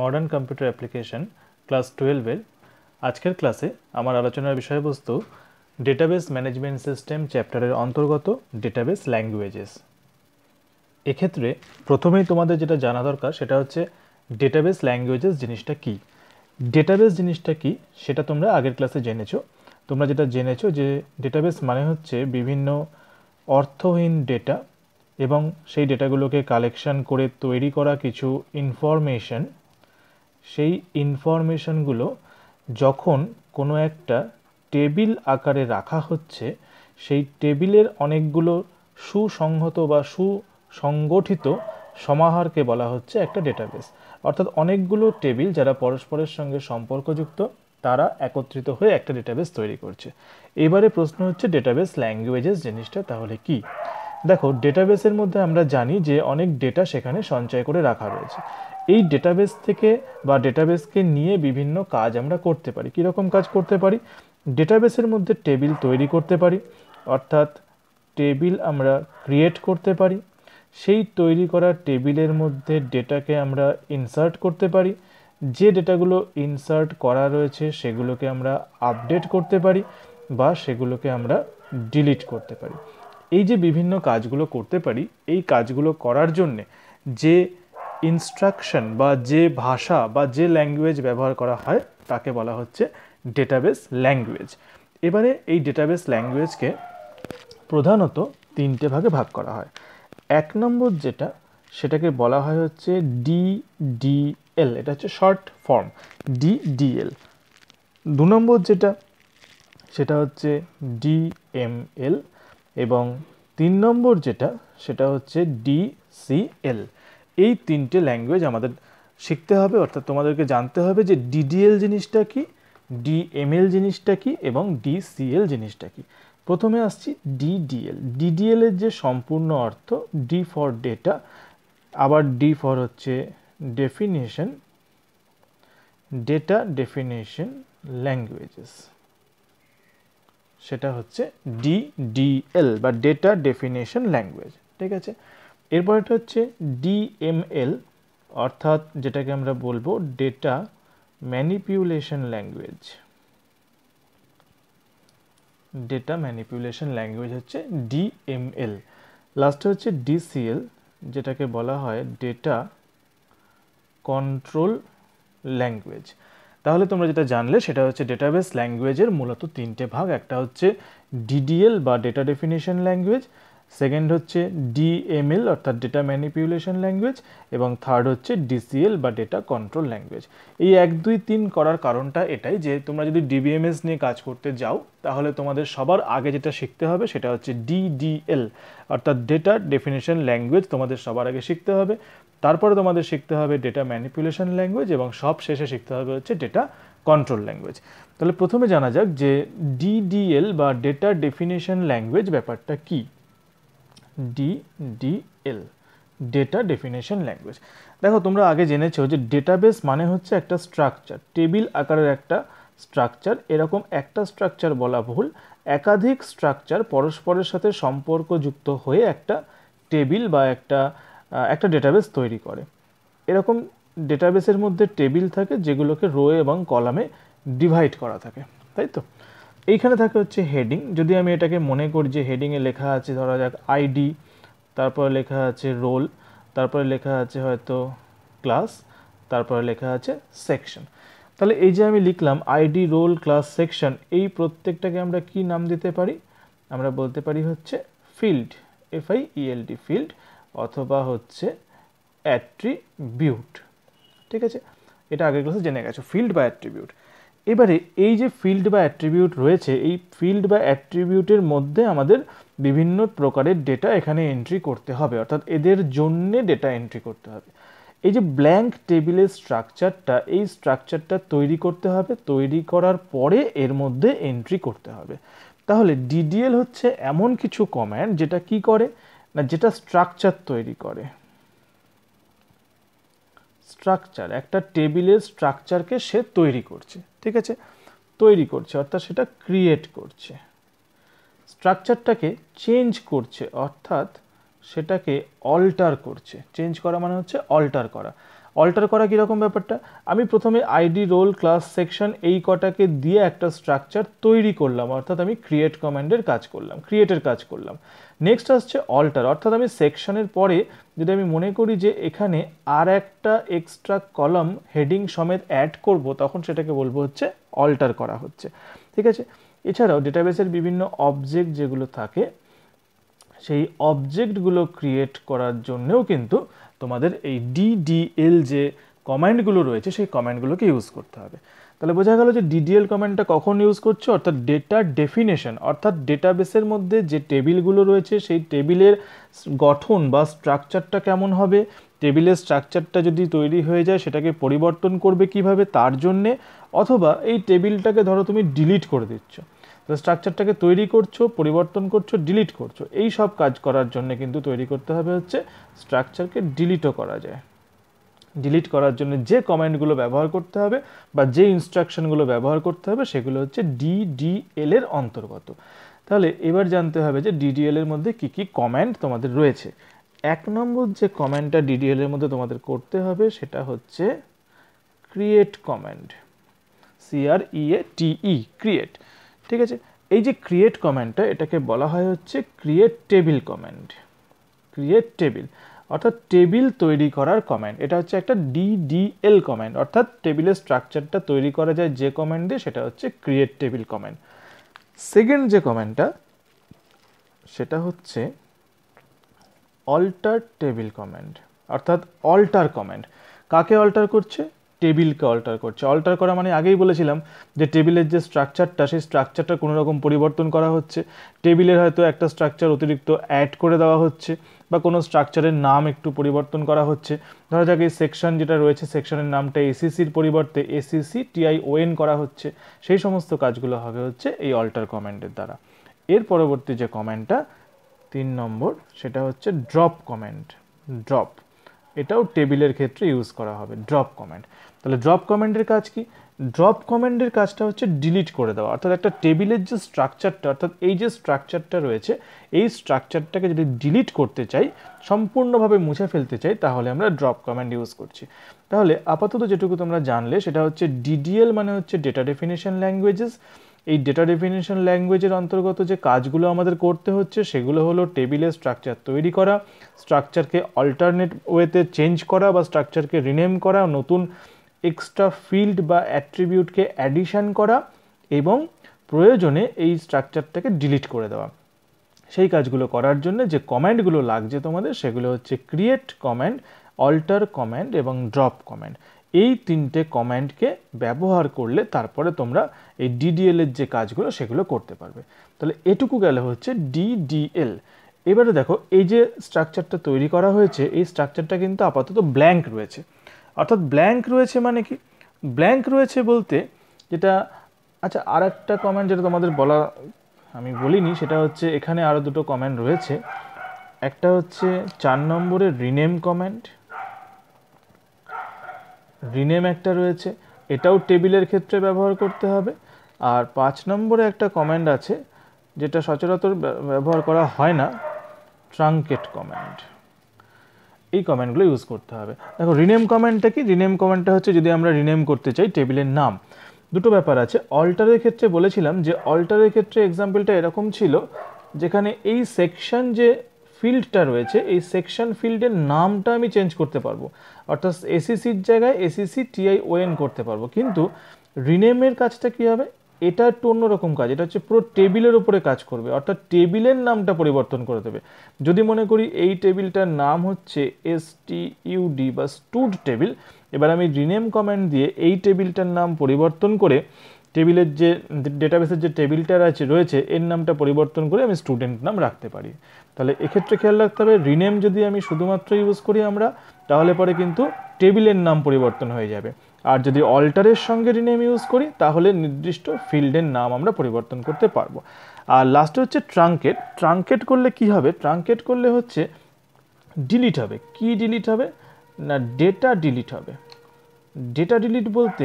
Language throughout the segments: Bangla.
মডার্ন কম্পিউটার অ্যাপ্লিকেশন ক্লাস টুয়েলভের আজকের ক্লাসে আমার আলোচনার বিষয়বস্তু ডেটাবেস ম্যানেজমেন্ট সিস্টেম চ্যাপ্টারের অন্তর্গত ডেটাবেস ল্যাঙ্গুয়েজেস এক্ষেত্রে প্রথমেই তোমাদের যেটা জানা দরকার সেটা হচ্ছে ডেটাবেস ল্যাঙ্গুয়েজেস জিনিসটা কি ডেটাবেস জিনিসটা কি সেটা তোমরা আগের ক্লাসে জেনেছো তোমরা যেটা জেনেছো যে ডেটাবেস মানে হচ্ছে বিভিন্ন অর্থহীন ডেটা এবং সেই ডেটাগুলোকে কালেকশন করে তৈরি করা কিছু ইনফরমেশন সেই ইনফরমেশনগুলো যখন কোনো একটা টেবিল আকারে রাখা হচ্ছে সেই টেবিলের অনেকগুলো সুসংহত বা সুসংগঠিত সমাহারকে বলা হচ্ছে একটা ডেটাবেস অর্থাৎ অনেকগুলো টেবিল যারা পরস্পরের সঙ্গে সম্পর্কযুক্ত তারা একত্রিত হয়ে একটা ডেটাবেস তৈরি করছে এবারে প্রশ্ন হচ্ছে ডেটাবেস ল্যাঙ্গুয়েজেস জিনিসটা তাহলে কি দেখো ডেটাবেসের মধ্যে আমরা জানি যে অনেক ডেটা সেখানে সঞ্চয় করে রাখা রয়েছে এই ডেটাবেস থেকে বা ডেটাবেসকে নিয়ে বিভিন্ন কাজ আমরা করতে পারি কীরকম কাজ করতে পারি ডেটাবেসের মধ্যে টেবিল তৈরি করতে পারি অর্থাৎ টেবিল আমরা ক্রিয়েট করতে পারি সেই তৈরি করা টেবিলের মধ্যে ডেটাকে আমরা ইনসার্ট করতে পারি যে ডেটাগুলো ইনসার্ট করা রয়েছে সেগুলোকে আমরা আপডেট করতে পারি বা সেগুলোকে আমরা ডিলিট করতে পারি এই যে বিভিন্ন কাজগুলো করতে পারি এই কাজগুলো করার জন্যে যে ইনস্ট্রাকশন বা যে ভাষা বা যে ল্যাঙ্গুয়েজ ব্যবহার করা হয় তাকে বলা হচ্ছে ডেটাবেস ল্যাঙ্গুয়েজ এবারে এই ডেটাবেস ল্যাঙ্গুয়েজকে প্রধানত তিনটে ভাগে ভাগ করা হয় এক নম্বর যেটা সেটাকে বলা হয় হচ্ছে ডিডিএল এটা হচ্ছে শর্ট ফর্ম ডিডিএল দু নম্বর যেটা সেটা হচ্ছে ডিএমএল এবং তিন নম্বর যেটা সেটা হচ্ছে ডিসিএল এই তিনটে ল্যাঙ্গুয়েজ আমাদের শিখতে হবে অর্থাৎ তোমাদেরকে জানতে হবে যে ডিডিএল জিনিসটা কি ডিএমএল জিনিসটা কি এবং ডিসিএল জিনিসটা কি প্রথমে আসছি ডিডিএল ডিডিএল এর যে সম্পূর্ণ অর্থ ডি ফর ডেটা আবার ডি ফর হচ্ছে ডেফিনেশন ডেটা ডেফিনেশন ল্যাঙ্গুয়েজেস সেটা হচ্ছে ডিডিএল বা ডেটা ডেফিনেশন ল্যাঙ্গুয়েজ ঠিক আছে এটা হচ্ছে ডিএমএল অর্থাৎ যেটাকে আমরা বলবো data manipulation language data manipulation language হচ্ছে ডিএমএল লাস্টে হচ্ছে ডিসিএল যেটাকে বলা হয় ডেটা কন্ট্রোল ল্যাঙ্গুয়েজ তাহলে তোমরা যেটা জানলে সেটা হচ্ছে ডেটাবেস ল্যাঙ্গুয়েজের মূলত তিনটে ভাগ একটা হচ্ছে ডিডিএল বা ডেটা ডেফিনেশন ল্যাঙ্গুয়েজ সেকেন্ড হচ্ছে ডিএমএল অর্থাৎ ডেটা ম্যানিপুলেশন ল্যাঙ্গুয়েজ এবং থার্ড হচ্ছে ডিসিএল বা ডেটা কন্ট্রোল ল্যাঙ্গুয়েজ এই এক দুই তিন করার কারণটা এটাই যে তোমরা যদি ডিবিএমএস নিয়ে কাজ করতে যাও তাহলে তোমাদের সবার আগে যেটা শিখতে হবে সেটা হচ্ছে ডিডিএল অর্থাৎ ডেটা ডেফিনেশন ল্যাঙ্গুয়েজ তোমাদের সবার আগে শিখতে হবে তারপরে তোমাদের শিখতে হবে ডেটা ম্যানিপুলেশন ল্যাঙ্গুয়েজ এবং সব শেষে শিখতে হবে হচ্ছে ডেটা কন্ট্রোল ল্যাঙ্গুয়েজ তাহলে প্রথমে জানা যাক যে ডিডিএল বা ডেটা ডেফিনেশন ল্যাঙ্গুয়েজ ব্যাপারটা কী ডিডিএল ডেটা ডেফিনেশন ল্যাঙ্গুয়েজ দেখো তোমরা আগে জেনেছো যে ডেটাবেস মানে হচ্ছে একটা স্ট্রাকচার টেবিল আকারের একটা স্ট্রাকচার এরকম একটা স্ট্রাকচার বলা ভুল একাধিক স্ট্রাকচার পরস্পরের সাথে সম্পর্কযুক্ত হয়ে একটা টেবিল বা একটা একটা ডেটাবেস তৈরি করে এরকম ডেটাবেসের মধ্যে টেবিল থাকে যেগুলোকে রো এবং কলামে ডিভাইড করা থাকে তাই তো এইখানে থাকে হচ্ছে হেডিং যদি আমি এটাকে মনে করি যে হেডিংয়ে লেখা আছে ধরা যাক আইডি তারপরে লেখা আছে রোল তারপরে লেখা আছে হয়তো ক্লাস তারপরে লেখা আছে সেকশন তাহলে এই যে আমি লিখলাম আইডি রোল ক্লাস সেকশন এই প্রত্যেকটাকে আমরা কি নাম দিতে পারি আমরা বলতে পারি হচ্ছে ফিল্ড এফআই ইএলডি ফিল্ড অথবা হচ্ছে অ্যাট্রিবিউট ঠিক আছে এটা আগের ক্লাসে জেনে গেছো ফিল্ড বা অ্যাট্রিবিউট এবারে এই যে ফিল্ড বা অ্যাট্রিবিউট রয়েছে এই ফিল্ড বা অ্যাট্রিবিউটের মধ্যে আমাদের বিভিন্ন প্রকারের ডেটা এখানে এন্ট্রি করতে হবে অর্থাৎ এদের জন্যে ডেটা এন্ট্রি করতে হবে এই যে ব্ল্যাঙ্ক টেবিলের স্ট্রাকচারটা এই স্ট্রাকচারটা তৈরি করতে হবে তৈরি করার পরে এর মধ্যে এন্ট্রি করতে হবে তাহলে ডিডিএল হচ্ছে এমন কিছু কম্যান্ড যেটা কি করে না যেটা স্ট্রাকচার তৈরি করে স্ট্রাকচার একটা টেবিলের স্ট্রাকচারকে সে তৈরি করছে ঠিক আছে তৈরি করছে অর্থাৎ সেটা ক্রিয়েট করছে স্ট্রাকচারটাকে চেঞ্জ করছে অর্থাৎ সেটাকে অল্টার করছে চেঞ্জ করা মানে হচ্ছে অল্টার করা অল্টার করা কীরকম ব্যাপারটা আমি প্রথমে আইডি রোল ক্লাস সেকশন এই কটাকে দিয়ে একটা স্ট্রাকচার তৈরি করলাম অর্থাৎ আমি ক্রিয়েট কমান্ডের কাজ করলাম ক্রিয়েটের কাজ করলাম নেক্সট আসছে অল্টার অর্থাৎ আমি সেকশনের পরে যদি আমি মনে করি যে এখানে আর একটা এক্সট্রা কলাম হেডিং সমেত অ্যাড করব তখন সেটাকে বলবো হচ্ছে অল্টার করা হচ্ছে ঠিক আছে এছাড়াও ডেটাবেসের বিভিন্ন অবজেক্ট যেগুলো থাকে সেই অবজেক্টগুলো ক্রিয়েট করার জন্যেও কিন্তু তোমাদের এই ডিডিএল যে কমেন্টগুলো রয়েছে সেই কমেন্টগুলোকে ইউজ করতে হবে তাহলে বোঝা গেল যে ডিডিএল কমেন্টটা কখন ইউজ করছো অর্থাৎ ডেটা ডেফিনেশন অর্থাৎ ডেটাবেসের মধ্যে যে টেবিলগুলো রয়েছে সেই টেবিলের গঠন বা স্ট্রাকচারটা কেমন হবে টেবিলের স্ট্রাকচারটা যদি তৈরি হয়ে যায় সেটাকে পরিবর্তন করবে কিভাবে তার জন্যে অথবা এই টেবিলটাকে ধরো তুমি ডিলিট করে দিচ্ছ স্ট্রাকচারটাকে তৈরি করছো পরিবর্তন করছো ডিলিট করছো এই সব কাজ করার জন্য কিন্তু তৈরি করতে হবে হচ্ছে স্ট্রাকচারকে ডিলিটও করা যায় ডিলিট করার জন্য যে কমেন্টগুলো ব্যবহার করতে হবে বা যে ইনস্ট্রাকশনগুলো ব্যবহার করতে হবে সেগুলো হচ্ছে ডিডিএল এর অন্তর্গত তাহলে এবার জানতে হবে যে ডিডিএল এর মধ্যে কি কি কমেন্ট তোমাদের রয়েছে এক নম্বর যে কমেন্টটা ডিডিএল এর মধ্যে তোমাদের করতে হবে সেটা হচ্ছে create command A T T E create ঠিক আছে এই যে ক্রিয়েট কমেন্টটা এটাকে বলা হয় হচ্ছে create table command create table অর্থাৎ টেবিল তৈরি করার কমেন্ট এটা হচ্ছে একটা ডিডিএল কমেন্ট অর্থাৎ টেবিলের স্ট্রাকচারটা তৈরি করা যায় যে কমেন্ট দিয়ে সেটা হচ্ছে ক্রিয়েট টেবিল কমেন্ট সেকেন্ড যে কমেন্টটা সেটা হচ্ছে অল্টার টেবিল কমেন্ট অর্থাৎ অল্টার কমেন্ট কাকে অল্টার করছে টেবিলকে অল্টার করছে অল্টার করা মানে আগেই বলেছিলাম যে টেবিলের যে স্ট্রাকচারটা সেই স্ট্রাকচারটা কোনো রকম পরিবর্তন করা হচ্ছে টেবিলের হয়তো একটা স্ট্রাকচার অতিরিক্ত অ্যাড করে দেওয়া হচ্ছে বা কোনো স্ট্রাকচারের নাম একটু পরিবর্তন করা হচ্ছে ধরা যাক এই সেকশন যেটা রয়েছে সেকশনের নামটা এসিসির পরিবর্তে এসিসি টিআইওএন করা হচ্ছে সেই সমস্ত কাজগুলো হবে হচ্ছে এই অল্টার কমেন্টের দ্বারা এর পরবর্তী যে কমেন্টটা তিন নম্বর সেটা হচ্ছে ড্রপ কমেন্ট ড্রপ এটাও টেবিলের ক্ষেত্রে ইউজ করা হবে ড্রপ কমেন্ট তাহলে ড্রপ কমেন্টের কাজ কি ড্রপ কমেন্টের কাজটা হচ্ছে ডিলিট করে দেওয়া অর্থাৎ একটা টেবিলের যে স্ট্রাকচারটা অর্থাৎ এই যে স্ট্রাকচারটা রয়েছে এই স্ট্রাকচারটাকে যদি ডিলিট করতে চাই সম্পূর্ণভাবে মুছে ফেলতে চাই তাহলে আমরা ড্রপ কমেন্ট ইউজ করছি তাহলে আপাতত যেটুকু তোমরা জানলে সেটা হচ্ছে ডিডিএল মানে হচ্ছে ডেটা ডেফিনেশন ল্যাঙ্গুয়েজেস এই ডেটা ডেফিনেশন ল্যাঙ্গুয়েজের অন্তর্গত যে কাজগুলো আমাদের করতে হচ্ছে সেগুলো হলো টেবিলের স্ট্রাকচার তৈরি করা স্ট্রাকচারকে অল্টারনেট ওয়েতে চেঞ্জ করা বা স্ট্রাকচারকে রিনেম করা নতুন এক্সট্রা ফিল্ড বা অ্যাট্রিবিউটকে অ্যাডিশান করা এবং প্রয়োজনে এই স্ট্রাকচারটাকে ডিলিট করে দেওয়া সেই কাজগুলো করার জন্য যে কমেন্টগুলো লাগছে তোমাদের সেগুলো হচ্ছে ক্রিয়েট কমেন্ট অল্টার কমেন্ট এবং ড্রপ কমেন্ট এই তিনটে কমান্ডকে ব্যবহার করলে তারপরে তোমরা এই ডিডিএল এর যে কাজগুলো সেগুলো করতে পারবে তাহলে এটুকু গেলে হচ্ছে ডিডিএল এবারে দেখো এই যে স্ট্রাকচারটা তৈরি করা হয়েছে এই স্ট্রাকচারটা কিন্তু আপাতত ব্ল্যাঙ্ক রয়েছে অর্থাৎ ব্ল্যাঙ্ক রয়েছে মানে কি ব্ল্যাঙ্ক রয়েছে বলতে যেটা আচ্ছা আর একটা কমেন্ট যেটা তোমাদের বলা আমি বলিনি সেটা হচ্ছে এখানে আরও দুটো কমেন্ট রয়েছে একটা হচ্ছে চার নম্বরের রিনেম কমেন্ট রিনেম একটা রয়েছে এটাও টেবিলের ক্ষেত্রে ব্যবহার করতে হবে আর পাঁচ নম্বরে একটা কমান্ড আছে যেটা সচরাচর ব্যবহার করা হয় না ট্রাঙ্কেট কমান্ড এই কমেন্টগুলো ইউজ করতে হবে দেখো রিনেম কমেন্টটা কি রিনেম কমেন্টটা হচ্ছে যদি আমরা রিনেম করতে চাই টেবিলের নাম দুটো ব্যাপার আছে অল্টারের ক্ষেত্রে বলেছিলাম যে অল্টারের ক্ষেত্রে এক্সাম্পলটা এরকম ছিল যেখানে এই সেকশন যে ফিল্ডটা রয়েছে এই সেকশন ফিল্ডের নামটা আমি চেঞ্জ করতে পারবো অর্থাৎ এসিসির e জায়গায় এসিসি টিআই ওয়েন করতে পারবো কিন্তু রিনেমের কাজটা কী হবে এটা একটু অন্যরকম কাজ এটা হচ্ছে পুরো টেবিলের উপরে কাজ করবে অর্থাৎ টেবিলের নামটা পরিবর্তন করে দেবে যদি মনে করি এই টেবিলটার নাম হচ্ছে এস টি ইউডি বা স্টুড টেবিল এবার আমি রিনেম কমেন্ট দিয়ে এই টেবিলটার নাম পরিবর্তন করে টেবিলের যে ডেটাবেসের যে টেবিলটা আছে রয়েছে এর নামটা পরিবর্তন করে আমি স্টুডেন্ট নাম রাখতে পারি তাহলে এক্ষেত্রে খেয়াল রাখতে হবে রিনেম যদি আমি শুধুমাত্র ইউজ করি আমরা তাহলে পরে কিন্তু টেবিলের নাম পরিবর্তন হয়ে যাবে আর যদি অল্টারের সঙ্গে রিনেম ইউজ করি তাহলে নির্দিষ্ট ফিল্ডের নাম আমরা পরিবর্তন করতে পারবো আর লাস্টে হচ্ছে ট্রাঙ্কেট ট্রাঙ্কেট করলে কি হবে ট্রাঙ্কেট করলে হচ্ছে ডিলিট হবে কি ডিলিট হবে না ডেটা ডিলিট হবে ডেটা ডিলিট বলতে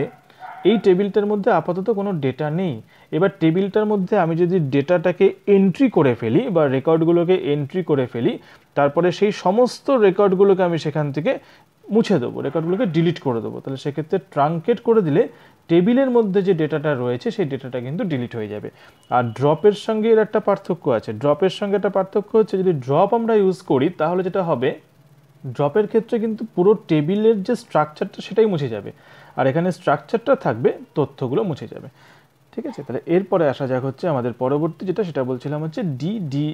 এই টেবিলটার মধ্যে আপাতত কোনো ডেটা নেই এবার টেবিলটার মধ্যে আমি যদি ডেটাটাকে এন্ট্রি করে ফেলি বা রেকর্ডগুলোকে এন্ট্রি করে ফেলি তারপরে সেই সমস্ত রেকর্ডগুলোকে আমি সেখান থেকে মুছে দেবো রেকর্ডগুলোকে ডিলিট করে দেবো তাহলে সেক্ষেত্রে ট্রাঙ্কেট করে দিলে টেবিলের মধ্যে যে ডেটাটা রয়েছে সেই ডেটাটা কিন্তু ডিলিট হয়ে যাবে আর ড্রপের সঙ্গে এর একটা পার্থক্য আছে ড্রপের সঙ্গে একটা পার্থক্য হচ্ছে যদি ড্রপ আমরা ইউজ করি তাহলে যেটা হবে ড্রপের ক্ষেত্রে কিন্তু পুরো টেবিলের যে স্ট্রাকচারটা সেটাই মুছে যাবে আর এখানে স্ট্রাকচারটা থাকবে তথ্যগুলো মুছে যাবে ঠিক আছে তাহলে এরপরে আসা যাক হচ্ছে আমাদের পরবর্তী যেটা সেটা বলছিলাম হচ্ছে ডি ডি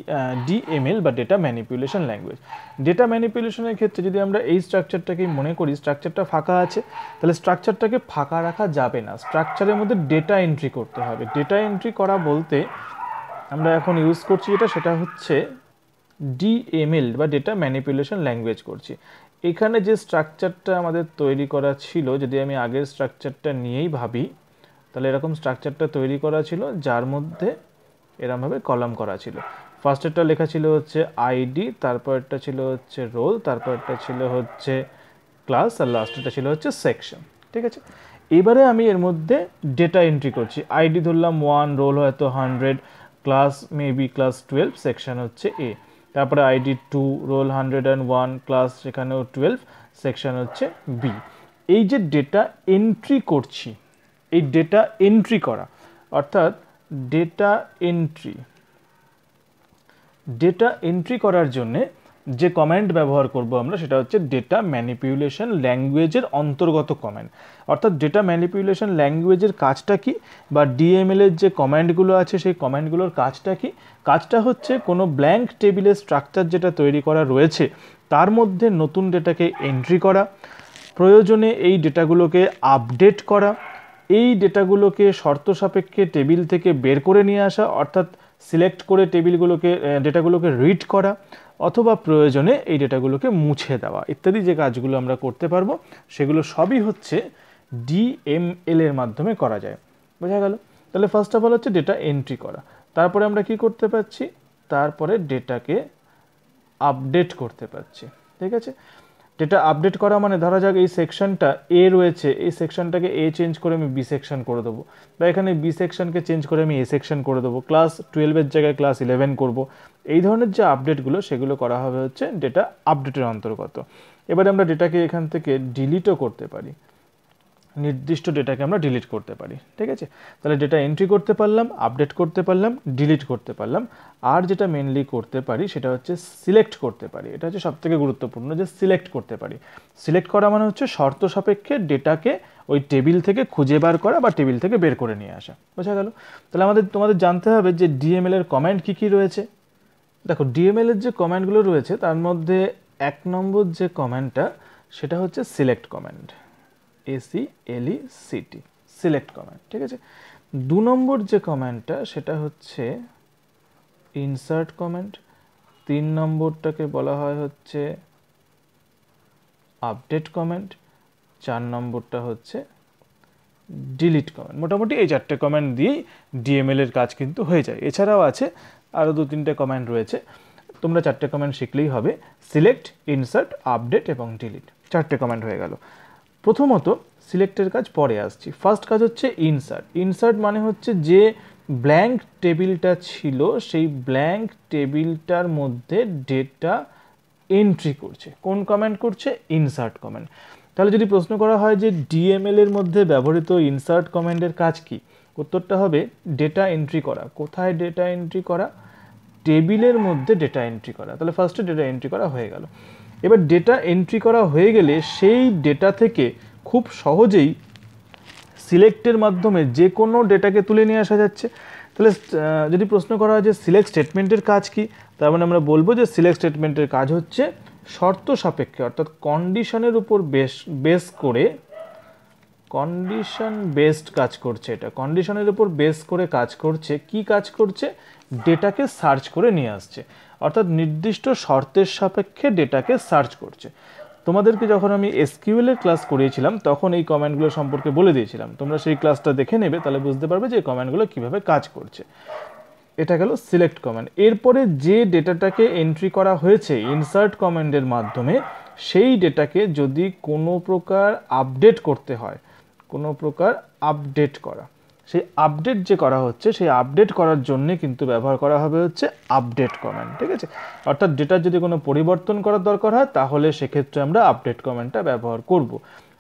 ডিএমএল বা ডেটা ম্যানিপুলেশন ল্যাঙ্গুয়েজ ডেটা ম্যানিপুলেশনের ক্ষেত্রে যদি আমরা এই স্ট্রাকচারটাকে মনে করি স্ট্রাকচারটা ফাঁকা আছে তাহলে স্ট্রাকচারটাকে ফাঁকা রাখা যাবে না স্ট্রাকচারের মধ্যে ডেটা এন্ট্রি করতে হবে ডেটা এন্ট্রি করা বলতে আমরা এখন ইউজ করছি যেটা সেটা হচ্ছে ডিএমএল বা ডেটা ম্যানিপুলেশন ল্যাঙ্গুয়েজ করছি এখানে যে স্ট্রাকচারটা আমাদের তৈরি করা ছিল যদি আমি আগের স্ট্রাকচারটা নিয়েই ভাবি তাহলে এরকম স্ট্রাকচারটা তৈরি করা ছিল যার মধ্যে এরমভাবে কলাম করা ছিল ফার্স্টেরটা লেখা ছিল হচ্ছে আইডি তারপরটা ছিল হচ্ছে রোল তারপরটা ছিল হচ্ছে ক্লাস আর লাস্টেরটা ছিল হচ্ছে সেকশন ঠিক আছে এবারে আমি এর মধ্যে ডেটা এন্ট্রি করছি আইডি ধরলাম ওয়ান রোল হয়তো hundred class maybe class twelve section হচ্ছে এ তারপরে ID two roll hundred and one class এখানেও টুয়েলভ সেকশান হচ্ছে বি এই যে ডেটা এন্ট্রি করছি এই ডেটা এন্ট্রি করা অর্থাৎ ডেটা এন্ট্রি ডেটা এন্ট্রি করার জন্যে যে কমান্ড ব্যবহার করব আমরা সেটা হচ্ছে ডেটা ম্যানিপুলেশন ল্যাঙ্গুয়েজের অন্তর্গত কমেন্ট অর্থাৎ ডেটা ম্যানিপুলেশন ল্যাঙ্গুয়েজের কাজটা কি বা ডিএমএলের যে কমান্ডগুলো আছে সেই কমেন্টগুলোর কাজটা কি কাজটা হচ্ছে কোনো ব্ল্যাঙ্ক টেবিলের স্ট্রাকচার যেটা তৈরি করা রয়েছে তার মধ্যে নতুন ডেটাকে এন্ট্রি করা প্রয়োজনে এই ডেটাগুলোকে আপডেট করা এই ডেটাগুলোকে শর্ত সাপেক্ষে টেবিল থেকে বের করে নিয়ে আসা অর্থাৎ সিলেক্ট করে টেবিলগুলোকে ডেটাগুলোকে রিড করা অথবা প্রয়োজনে এই ডেটাগুলোকে মুছে দেওয়া ইত্যাদি যে কাজগুলো আমরা করতে পারবো সেগুলো সবই হচ্ছে ডিএমএল এর মাধ্যমে করা যায় বোঝা গেল তাহলে ফার্স্ট অফ অল হচ্ছে ডেটা এন্ট্রি করা তারপরে আমরা কি করতে পারছি তারপরে ডেটাকে আপডেট করতে পারছি ঠিক আছে ডেটা আপডেট করা মানে ধরা যাক এই সেকশনটা এ রয়েছে এই সেকশনটাকে এ চেঞ্জ করে আমি বি সেকশন করে দেবো বা এখানে বি সেকশনকে চেঞ্জ করে আমি এ সেকশন করে দেবো ক্লাস টুয়েলভের জায়গায় ক্লাস ইলেভেন করব এই ধরনের যে আপডেটগুলো সেগুলো করা হবে হচ্ছে ডেটা আপডেটের অন্তর্গত এবারে আমরা ডেটাকে এখান থেকে ডিলিটও করতে পারি নির্দিষ্ট ডেটাকে আমরা ডিলিট করতে পারি ঠিক আছে তাহলে ডেটা এন্ট্রি করতে পারলাম আপডেট করতে পারলাম ডিলিট করতে পারলাম আর যেটা মেনলি করতে পারি সেটা হচ্ছে সিলেক্ট করতে পারি এটা হচ্ছে সবথেকে গুরুত্বপূর্ণ যে সিলেক্ট করতে পারি সিলেক্ট করা মানে হচ্ছে শর্ত সাপেক্ষে ডেটাকে ওই টেবিল থেকে খুঁজে বার করা বা টেবিল থেকে বের করে নিয়ে আসা বোঝা গেল তাহলে আমাদের তোমাদের জানতে হবে যে ডিএমএল এর কমান্ড কী কী রয়েছে দেখো ডিএমএল এর যে কমেন্টগুলো রয়েছে তার মধ্যে এক নম্বর যে কমান্ডটা সেটা হচ্ছে select command S E L E C T select command ঠিক আছে দু নম্বর যে কমান্ডটা সেটা হচ্ছে ইনসার্ট কমান্ড তিন নম্বরটাকে বলা হয় হচ্ছে আপডেট কমেন্ট চার নম্বরটা হচ্ছে ডিলিট কমেন্ট মোটামুটি এই চারটে কমেন্ট দিয়েই ডিএমএল এর কাজ কিন্তু হয়ে যায় এছাড়াও আছে আরও দু তিনটে কমেন্ট রয়েছে তোমরা চারটে কমেন্ট শিখলেই হবে সিলেক্ট ইনসার্ট আপডেট এবং ডিলিট চারটে কমেন্ট হয়ে গেল প্রথমত সিলেক্টের কাজ পরে আসছি ফার্স্ট কাজ হচ্ছে ইনসার্ট ইনসার্ট মানে হচ্ছে যে ব্ল্যাঙ্ক টেবিলটা ছিল সেই ব্ল্যাঙ্ক টেবিলটার মধ্যে ডেটা এন্ট্রি করছে কোন কমেন্ট করছে ইনসার্ট কমেন্ট তাহলে যদি প্রশ্ন করা হয় যে ডিএমএল এর মধ্যে ব্যবহৃত ইনসার্ট কমেন্টের কাজ কি উত্তরটা হবে ডেটা এন্ট্রি করা কোথায় ডেটা এন্ট্রি করা টেবিলের মধ্যে ডেটা এন্ট্রি করা তাহলে ফার্স্টে ডেটা এন্ট্রি করা হয়ে গেল এবার ডেটা এন্ট্রি করা হয়ে গেলে সেই ডেটা থেকে খুব সহজেই সিলেক্টের মাধ্যমে যে কোনো ডেটাকে তুলে নিয়ে আসা যাচ্ছে তাহলে যদি প্রশ্ন করা হয় যে সিলেক্ট স্টেটমেন্টের কাজ কি তার মানে আমরা বলবো যে সিলেক্ট স্টেটমেন্টের কাজ হচ্ছে শর্ত সাপেক্ষে অর্থাৎ কন্ডিশনের উপর বেস বেস করে কন্ডিশন বেসড কাজ করছে এটা কন্ডিশনের উপর বেস করে কাজ করছে কি কাজ করছে ডেটাকে সার্চ করে নিয়ে আসছে অর্থাৎ নির্দিষ্ট শর্তের সাপেক্ষে ডেটাকে সার্চ করছে তোমাদেরকে যখন আমি এসকিউএল ক্লাস করিয়েছিলাম তখন এই কমেন্টগুলো সম্পর্কে বলে দিয়েছিলাম তোমরা সেই ক্লাসটা দেখে নেবে তাহলে বুঝতে পারবে যে কমেন্টগুলো কীভাবে কাজ করছে এটা গেল সিলেক্ট কমেন্ট এরপরে যে ডেটাটাকে এন্ট্রি করা হয়েছে ইনসার্ট কমেন্টের মাধ্যমে সেই ডেটাকে যদি কোনো প্রকার আপডেট করতে হয় কোনো প্রকার আপডেট করা সেই আপডেট যে করা হচ্ছে সেই আপডেট করার জন্যে কিন্তু ব্যবহার করা হবে হচ্ছে আপডেট কমেন্ট ঠিক আছে অর্থাৎ ডেটার যদি কোনো পরিবর্তন করার দরকার হয় তাহলে সেক্ষেত্রে আমরা আপডেট কমেন্টটা ব্যবহার করব।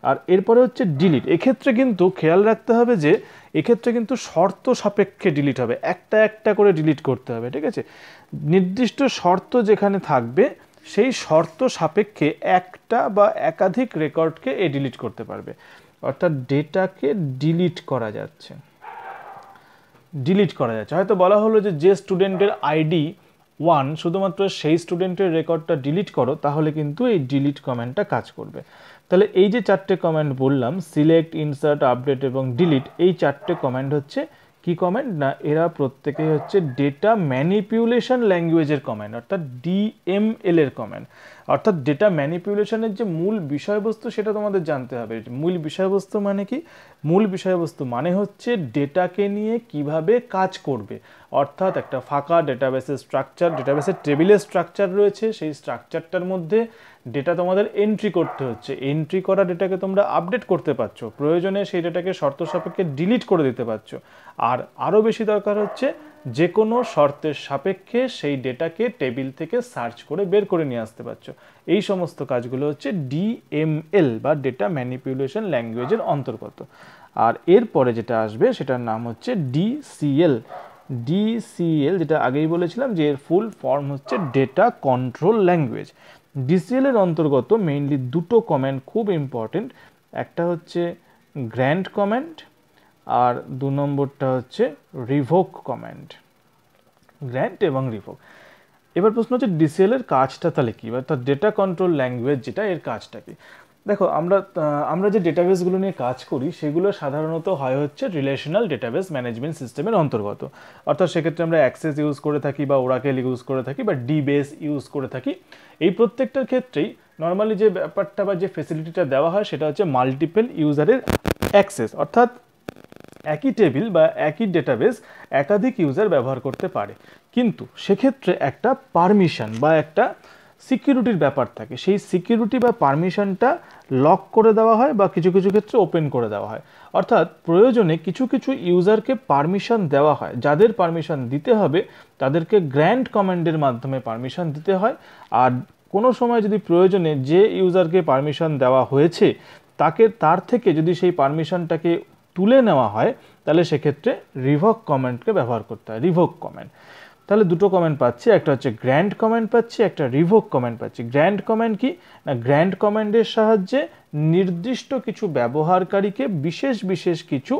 আর এরপরে হচ্ছে ডিলিট এক্ষেত্রে কিন্তু খেয়াল রাখতে হবে যে এক্ষেত্রে কিন্তু শর্ত সাপেক্ষে ডিলিট হবে একটা একটা করে ডিলিট করতে হবে ঠিক আছে নির্দিষ্ট শর্ত যেখানে থাকবে সেই শর্ত সাপেক্ষে একটা বা একাধিক রেকর্ডকে এ ডিলিট করতে পারবে অর্থাৎ ডেটাকে ডিলিট করা যাচ্ছে ডিলিট করা যাচ্ছে হয়তো বলা হলো যে যে স্টুডেন্টের আইডি ওয়ান শুধুমাত্র সেই স্টুডেন্টের রেকর্ডটা ডিলিট করো তাহলে কিন্তু এই ডিলিট কমেন্টটা কাজ করবে তাহলে এই যে চারটে কমেন্ট বললাম সিলেক্ট ইনসার্ট আপডেট এবং ডিলিট এই চারটে কমেন্ট হচ্ছে কি কমেন্ট না এরা প্রত্যেকেই হচ্ছে ডেটা ম্যানিপুলেশন ল্যাঙ্গুয়েজের কমেন্ট অর্থাৎ ডিএমএল এর কমেন্ট অর্থাৎ ডেটা ম্যানিপুলেশনের যে মূল বিষয়বস্তু সেটা তোমাদের জানতে হবে মূল বিষয়বস্তু মানে কি মূল বিষয়বস্তু মানে হচ্ছে ডেটাকে নিয়ে কিভাবে কাজ করবে অর্থাৎ একটা ফাঁকা ডেটাবেসের স্ট্রাকচার ডেটাবেসের টেবিলের স্ট্রাকচার রয়েছে সেই স্ট্রাকচারটার মধ্যে ডেটা তোমাদের এন্ট্রি করতে হচ্ছে এন্ট্রি করা ডেটাকে তোমরা আপডেট করতে পারছো প্রয়োজনে সেই ডেটাকে শর্ত সাপেক্ষে ডিলিট করে দিতে পারছ আর আরও বেশি দরকার হচ্ছে যে কোনো শর্তের সাপেক্ষে সেই ডেটাকে টেবিল থেকে সার্চ করে বের করে নিয়ে আসতে পারছো এই সমস্ত কাজগুলো হচ্ছে ডিএমএল বা ডেটা ম্যানিপুলেশন ল্যাঙ্গুয়েজের অন্তর্গত আর এরপরে যেটা আসবে সেটার নাম হচ্ছে ডিসিএল ডিসিএল যেটা আগেই বলেছিলাম যে এর ফুল ফর্ম হচ্ছে ডেটা কন্ট্রোল ল্যাঙ্গুয়েজ ডিসিএলের অন্তর্গত মেইনলি দুটো কমেন্ট খুব ইম্পর্টেন্ট একটা হচ্ছে গ্র্যান্ড কমেন্ট আর দু নম্বরটা হচ্ছে রিভোক কমান্ড গ্র্যান্ড এবং রিভোক এবার প্রশ্ন হচ্ছে ডিসিএলের কাজটা তাহলে কী বা তার ডেটা কন্ট্রোল ল্যাঙ্গুয়েজ যেটা এর কাজটা কি দেখো আমরা আমরা যে ডেটাবেসগুলো নিয়ে কাজ করি সেগুলো সাধারণত হয় হচ্ছে রিলেশনাল ডেটাবেস ম্যানেজমেন্ট সিস্টেমের অন্তর্গত অর্থাৎ সেক্ষেত্রে আমরা অ্যাক্সেস ইউজ করে থাকি বা ওরাকেল ইউজ করে থাকি বা ডিবেস ইউজ করে থাকি এই প্রত্যেকটার ক্ষেত্রেই নর্মালি যে ব্যাপারটা বা যে ফেসিলিটিটা দেওয়া হয় সেটা হচ্ছে মাল্টিপল ইউজারের অ্যাক্সেস অর্থাৎ একই টেবিল বা একই ডেটাবেস একাধিক ইউজার ব্যবহার করতে পারে কিন্তু সেক্ষেত্রে একটা পারমিশন বা একটা সিকিউরিটির ব্যাপার থাকে সেই সিকিউরিটি বা পারমিশনটা লক করে দেওয়া হয় বা কিছু কিছু ক্ষেত্রে ওপেন করে দেওয়া হয় অর্থাৎ প্রয়োজনে কিছু কিছু ইউজারকে পারমিশন দেওয়া হয় যাদের পারমিশন দিতে হবে তাদেরকে গ্র্যান্ড কমান্ডের মাধ্যমে পারমিশন দিতে হয় আর কোনো সময় যদি প্রয়োজনে যে ইউজারকে পারমিশন দেওয়া হয়েছে তাকে তার থেকে যদি সেই পারমিশনটাকে তুলে নেওয়া হয় তাহলে সেক্ষেত্রে রিভক কমেন্টকে ব্যবহার করতে হয় রিভক কমেন্ট তাহলে দুটো কমেন্ট পাচ্ছি একটা হচ্ছে গ্র্যান্ড কমেন্ট পাচ্ছি একটা রিভোক কমেন্ট পাচ্ছি গ্র্যান্ড কমেন্ট কি না গ্র্যান্ড কমেন্টের সাহায্যে নির্দিষ্ট কিছু ব্যবহারকারীকে বিশেষ বিশেষ কিছু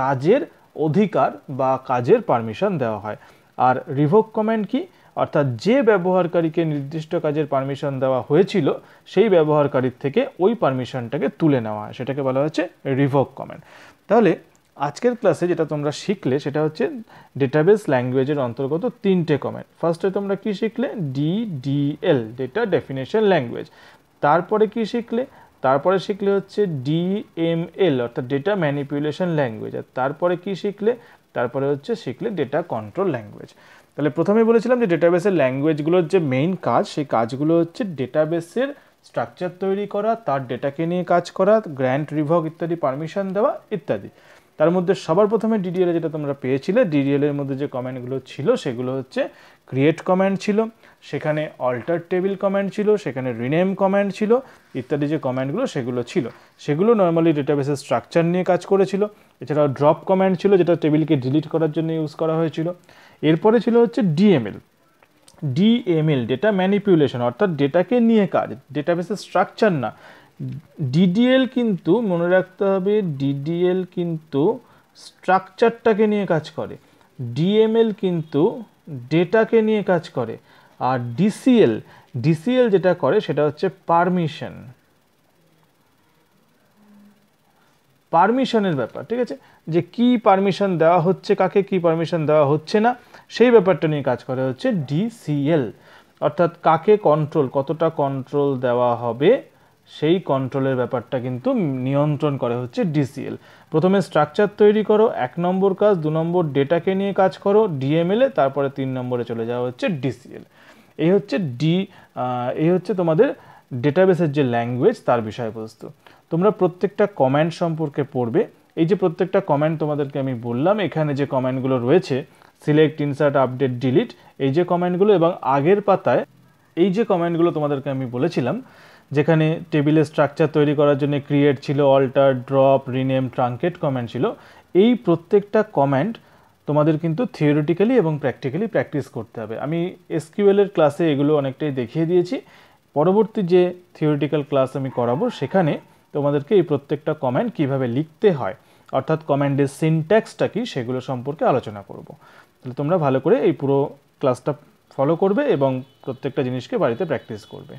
কাজের অধিকার বা কাজের পারমিশন দেওয়া হয় আর রিভোক কমেন্ট কি অর্থাৎ যে ব্যবহারকারীকে নির্দিষ্ট কাজের পারমিশন দেওয়া হয়েছিল সেই ব্যবহারকারীর থেকে ওই পারমিশনটাকে তুলে নেওয়া হয় সেটাকে বলা হচ্ছে রিভোক কমেন্ট তাহলে আজকের ক্লাসে যেটা তোমরা শিখলে সেটা হচ্ছে ডেটাবেস ল্যাঙ্গুয়েজের অন্তর্গত তিনটে কমেন্ট ফার্স্টে তোমরা কি শিখলে ডিডিএল ডেটা ডেফিনেশন ল্যাঙ্গুয়েজ তারপরে কি শিখলে তারপরে শিখলে হচ্ছে ডিএমএল অর্থাৎ ডেটা ম্যানিপুলেশন ল্যাঙ্গুয়েজ আর তারপরে কি শিখলে তারপরে হচ্ছে শিখলে ডেটা কন্ট্রোল ল্যাঙ্গুয়েজ তাহলে প্রথমে বলেছিলাম যে ডেটাবেসের ল্যাঙ্গুয়েজগুলোর যে মেইন কাজ সেই কাজগুলো হচ্ছে ডেটাবেসের স্ট্রাকচার তৈরি করা তার ডেটাকে নিয়ে কাজ করা গ্র্যান্ট রিভক ইত্যাদি পারমিশন দেওয়া ইত্যাদি তার মধ্যে সবার প্রথমে ডিডিএলে যেটা তোমরা পেয়েছিলে ডিডিএলের মধ্যে যে কমেন্টগুলো ছিল সেগুলো হচ্ছে ক্রিয়েট কমেন্ট ছিল সেখানে অল্টার টেবিল কমেন্ট ছিল সেখানে রিনেম কমেন্ট ছিল ইত্যাদি যে কমেন্টগুলো সেগুলো ছিল সেগুলো নর্মালি ডেটাবেসের স্ট্রাকচার নিয়ে কাজ করেছিল এছাড়াও ড্রপ কমেন্ট ছিল যেটা টেবিলকে ডিলিট করার জন্য ইউজ করা হয়েছিল এরপরে ছিল হচ্ছে ডিএমএল ডিএমএল ডেটা ম্যানিপুলেশন অর্থাৎ ডেটাকে নিয়ে কাজ ডেটাবেসের স্ট্রাকচার না ডিডিএল কিন্তু মনে রাখতে হবে ডিডিএল কিন্তু স্ট্রাকচারটাকে নিয়ে কাজ করে ডিএমএল কিন্তু ডেটাকে নিয়ে কাজ করে আর ডিসিএল ডিসিএল যেটা করে সেটা হচ্ছে পারমিশন পারমিশনের ব্যাপার ঠিক আছে যে কি পারমিশন দেওয়া হচ্ছে কাকে কি পারমিশন দেওয়া হচ্ছে না সেই ব্যাপারটা নিয়ে কাজ করে হচ্ছে ডিসিএল অর্থাৎ কাকে কন্ট্রোল কতটা কন্ট্রোল দেওয়া হবে সেই কন্ট্রোলের ব্যাপারটা কিন্তু নিয়ন্ত্রণ করে হচ্ছে ডিসিএল প্রথমে স্ট্রাকচার তৈরি করো এক নম্বর কাজ দু নম্বর ডেটাকে নিয়ে কাজ করো ডিএমএলএ তারপরে তিন নম্বরে চলে যাওয়া হচ্ছে ডিসিএল এই হচ্ছে ডি এই হচ্ছে তোমাদের ডেটাবেসের যে ল্যাঙ্গুয়েজ তার বিষয়বস্তু তোমরা প্রত্যেকটা কমেন্ট সম্পর্কে পড়বে এই যে প্রত্যেকটা কমেন্ট তোমাদেরকে আমি বললাম এখানে যে কমেন্টগুলো রয়েছে সিলেক্ট ইনসার্ট আপডেট ডিলিট এই যে কমেন্টগুলো এবং আগের পাতায় এই যে কমেন্টগুলো তোমাদেরকে আমি বলেছিলাম যেখানে টেবিলের স্ট্রাকচার তৈরি করার জন্য ক্রিয়েট ছিল alter drop rename truncate comment ছিল এই প্রত্যেকটা কমেন্ট তোমাদের কিন্তু থিওরিটিক্যালি এবং প্র্যাকটিক্যালি প্র্যাকটিস করতে হবে আমি এসকিউএলের ক্লাসে এগুলো অনেকটাই দেখিয়ে দিয়েছি পরবর্তী যে থিওরিটিক্যাল ক্লাস আমি করাবো সেখানে তোমাদেরকে এই প্রত্যেকটা কমেন্ট কিভাবে লিখতে হয় অর্থাৎ কমেন্ডের সিনট্যাক্সটা কী সেগুলো সম্পর্কে আলোচনা করব তাহলে তোমরা ভালো করে এই পুরো ক্লাসটা ফলো করবে এবং প্রত্যেকটা জিনিসকে বাড়িতে প্র্যাকটিস করবে